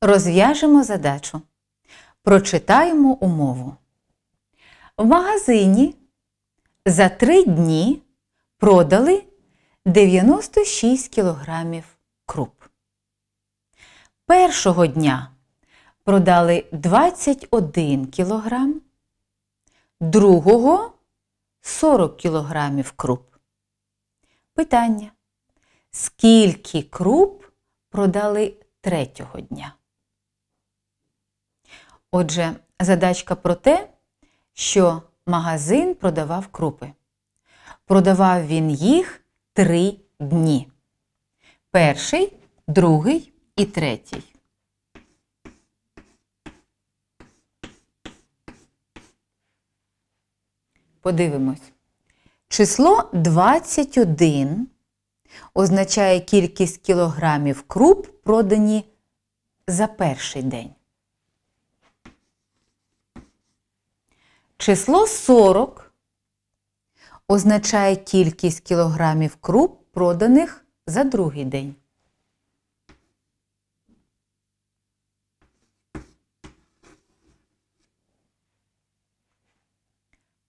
Розв'яжемо задачу. Прочитаємо умову. В магазині за три дні продали 96 кілограмів круп. Першого дня продали 21 кілограм, другого 40 кілограмів круп. Питання. Скільки круп продали третього дня? Отже, задачка про те, що магазин продавав крупи. Продавав він їх три дні. Перший, другий і третій. Подивимось. Число 21 означає кількість кілограмів круп, продані за перший день. Число 40 означає кількість кілограмів круп, проданих за другий день.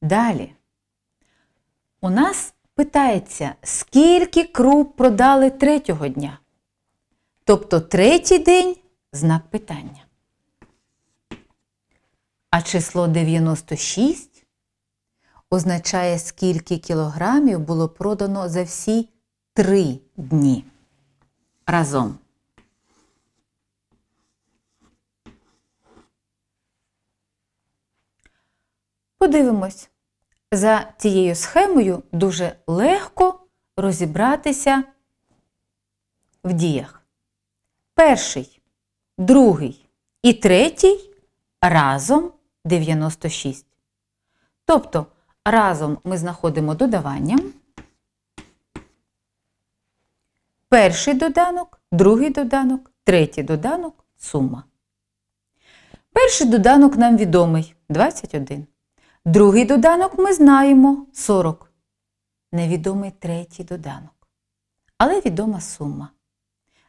Далі у нас питається, скільки круп продали третього дня. Тобто третій день знак питання. А число 96 означає, скільки кілограмів було продано за всі три дні. Разом. Подивимось. За цією схемою дуже легко розібратися в діях. Перший, другий і третій разом 96. Тобто разом ми знаходимо додавання. Перший доданок, другий доданок, третій доданок сума. Перший доданок нам відомий 21. Другий доданок ми знаємо 40. Невідомий третій доданок. Але відома сума.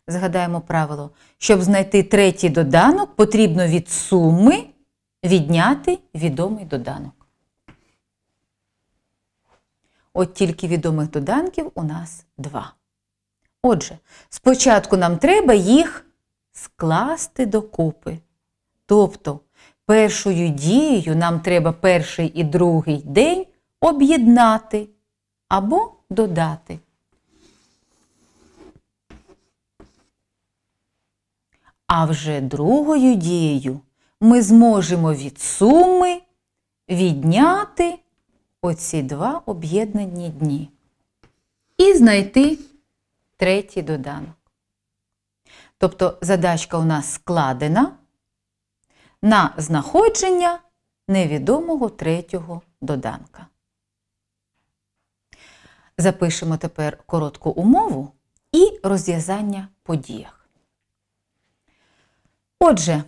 Згадаємо правило, щоб знайти третій доданок, потрібно від суми відняти відомий доданок. От тільки відомих доданків у нас два. Отже, спочатку нам треба їх скласти докупи. Тобто, першою дією нам треба перший і другий день об'єднати або додати. А вже другою дією ми зможемо від суми відняти оці два об'єднані дні і знайти третій доданок. Тобто задачка у нас складена на знаходження невідомого третього доданка. Запишемо тепер коротку умову і розв'язання подіях. Отже,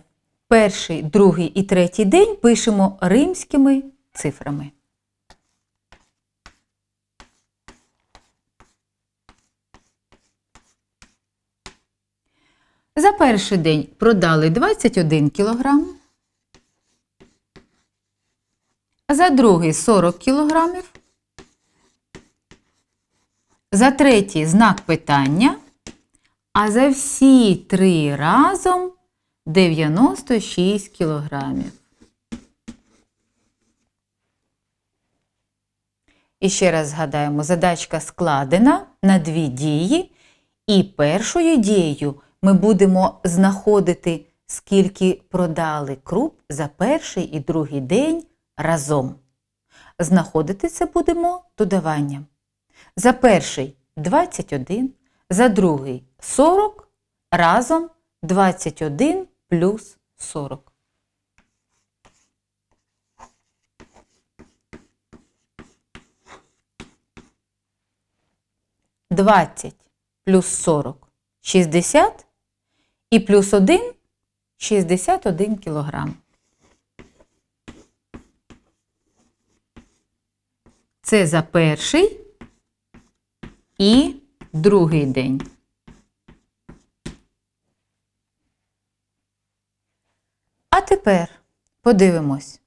перший, другий і третій день пишемо римськими цифрами. За перший день продали 21 кг, за другий 40 кг, за третій знак питання, а за всі три разом 96 кілограмів. І ще раз згадаємо, задачка складена на дві дії, і першою дією ми будемо знаходити, скільки продали круп за перший і другий день разом. Знаходити це будемо додаванням. За перший 21, за другий 40, разом 21 плюс 40. Двадцять плюс сорок 60 і плюс один шістдесят один кілограм. Це за перший і другий день. тепер подивимось.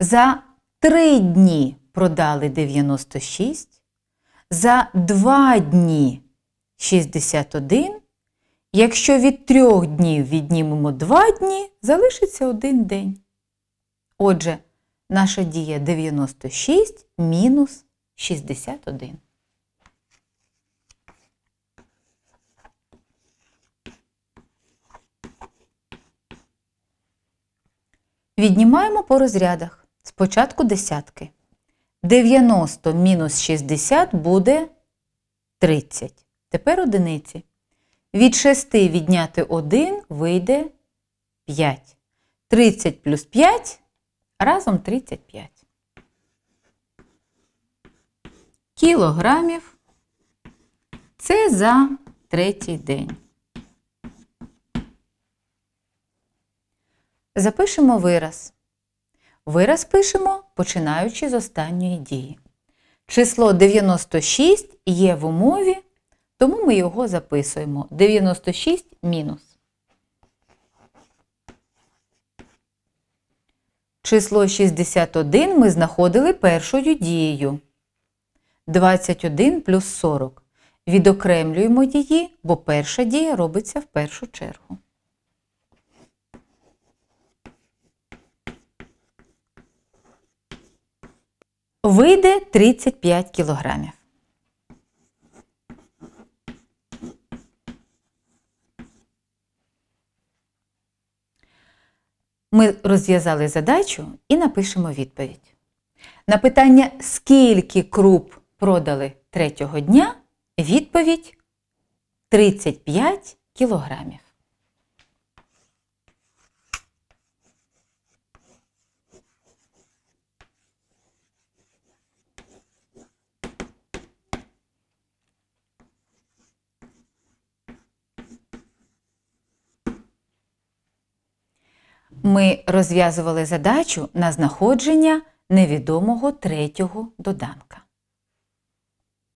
За три дні продали 96, за два дні 61. Якщо від трьох днів віднімемо 2 дні, залишиться один день. Отже, наша дія 96 мінус 61. Віднімаємо по розрядах. Спочатку десятки. 90 мінус 60 буде 30. Тепер одиниці. Від 6 відняти 1 вийде 5. 30 плюс 5 разом 35. Кілограмів. Це за третій день. Запишемо вираз. Вираз пишемо, починаючи з останньої дії. Число 96 є в умові, тому ми його записуємо. 96 мінус. Число 61 ми знаходили першою дією. 21 плюс 40. Відокремлюємо її, бо перша дія робиться в першу чергу. вийде 35 кілограмів. Ми розв'язали задачу і напишемо відповідь. На питання, скільки круп продали третього дня, відповідь 35 кілограмів. ми розв'язували задачу на знаходження невідомого третього доданка.